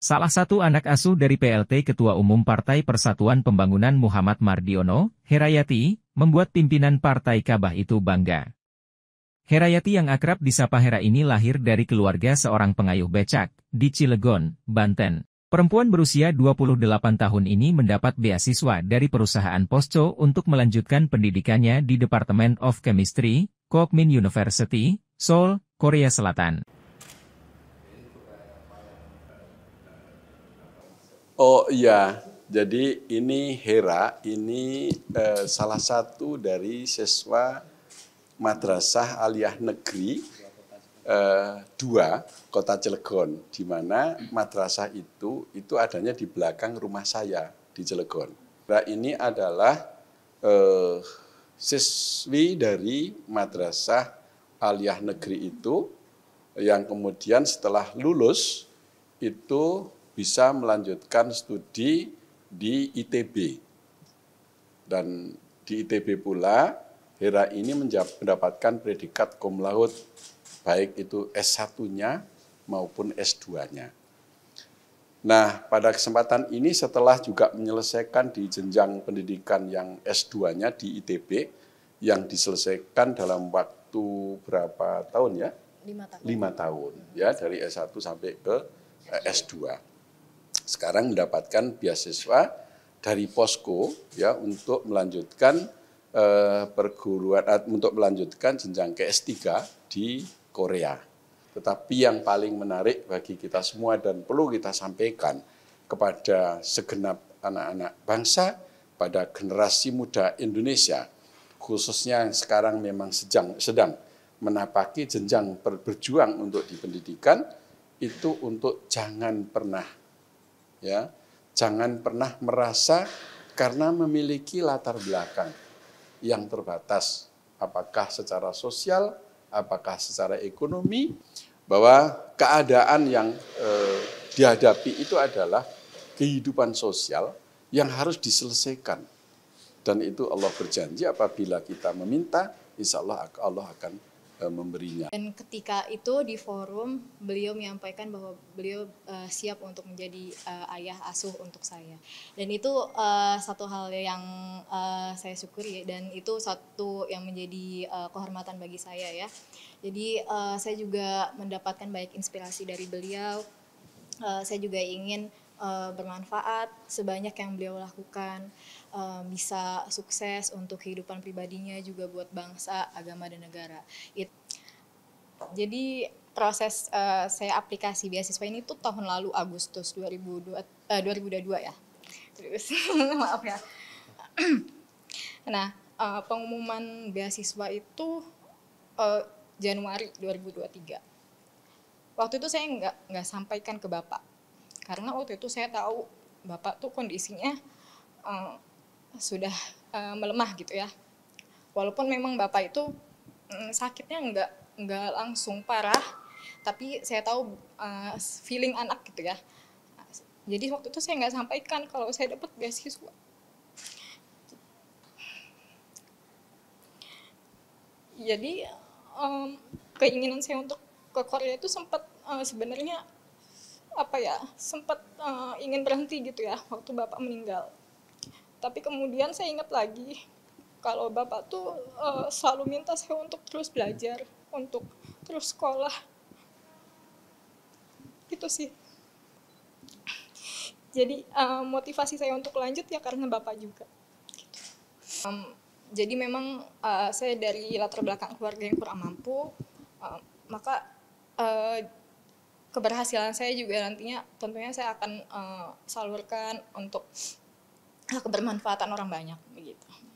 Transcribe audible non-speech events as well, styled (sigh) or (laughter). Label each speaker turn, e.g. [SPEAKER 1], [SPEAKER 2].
[SPEAKER 1] Salah satu anak asuh dari PLT Ketua Umum Partai Persatuan Pembangunan Muhammad Mardiono, Herayati, membuat pimpinan Partai Kabah itu bangga. Herayati yang akrab disapa Hera ini lahir dari keluarga seorang pengayuh becak, di Cilegon, Banten. Perempuan berusia 28 tahun ini mendapat beasiswa dari perusahaan Posco untuk melanjutkan pendidikannya di Department of Chemistry, Kokmin University, Seoul, Korea Selatan.
[SPEAKER 2] Oh iya, jadi ini Hera, ini eh, salah satu dari siswa Madrasah Aliyah Negeri eh, dua Kota Cilegon, di mana madrasah itu itu adanya di belakang rumah saya di Cilegon. Hera ini adalah eh, siswi dari madrasah Aliyah Negeri itu yang kemudian setelah lulus itu bisa melanjutkan studi di ITB. Dan di ITB pula, Hera ini mendapatkan predikat cum laude, baik itu S1-nya maupun S2-nya. Nah, pada kesempatan ini setelah juga menyelesaikan di jenjang pendidikan yang S2-nya di ITB, yang diselesaikan dalam waktu berapa tahun ya? Lima tahun. Lima tahun, ya dari S1 sampai ke eh, S2 sekarang mendapatkan beasiswa dari posko ya untuk melanjutkan eh, perguruan eh, untuk melanjutkan jenjang ke S3 di Korea. Tetapi yang paling menarik bagi kita semua dan perlu kita sampaikan kepada segenap anak-anak bangsa, pada generasi muda Indonesia, khususnya yang sekarang memang sedang, sedang menapaki jenjang berjuang untuk di pendidikan, itu untuk jangan pernah ya jangan pernah merasa karena memiliki latar belakang yang terbatas apakah secara sosial apakah secara ekonomi bahwa keadaan yang eh, dihadapi itu adalah kehidupan sosial yang harus diselesaikan dan itu Allah berjanji apabila kita meminta insya Allah Allah akan Eh, memberinya.
[SPEAKER 3] Dan ketika itu di forum beliau menyampaikan bahwa beliau uh, siap untuk menjadi uh, ayah asuh untuk saya. Dan itu uh, satu hal yang uh, saya syukuri dan itu satu yang menjadi uh, kehormatan bagi saya ya. Jadi uh, saya juga mendapatkan banyak inspirasi dari beliau. Uh, saya juga ingin uh, bermanfaat sebanyak yang beliau lakukan uh, bisa sukses untuk kehidupan pribadinya juga buat bangsa agama dan negara It, jadi proses uh, saya aplikasi beasiswa ini tuh tahun lalu Agustus 2002 uh, 2022 ya terus (laughs) maaf ya (clears throat) nah uh, pengumuman beasiswa itu uh, Januari 2023 waktu itu saya nggak nggak sampaikan ke bapak karena waktu itu saya tahu bapak tuh kondisinya uh, sudah uh, melemah gitu ya walaupun memang bapak itu um, sakitnya nggak nggak langsung parah tapi saya tahu uh, feeling anak gitu ya jadi waktu itu saya nggak sampaikan kalau saya dapat beasiswa jadi um, keinginan saya untuk ke Korea itu sempat uh, sebenarnya apa ya sempat uh, eh, ingin berhenti gitu ya waktu bapak meninggal tapi kemudian saya ingat lagi kalau bapak tuh uh, selalu minta saya untuk terus belajar untuk terus sekolah itu sih jadi uh, motivasi saya untuk lanjut ya karena bapak juga um, jadi memang uh, saya dari latar belakang keluarga yang kurang mampu uh, maka uh, keberhasilan saya juga nantinya tentunya saya akan uh, salurkan untuk eh, kebermanfaatan orang banyak
[SPEAKER 1] begitu.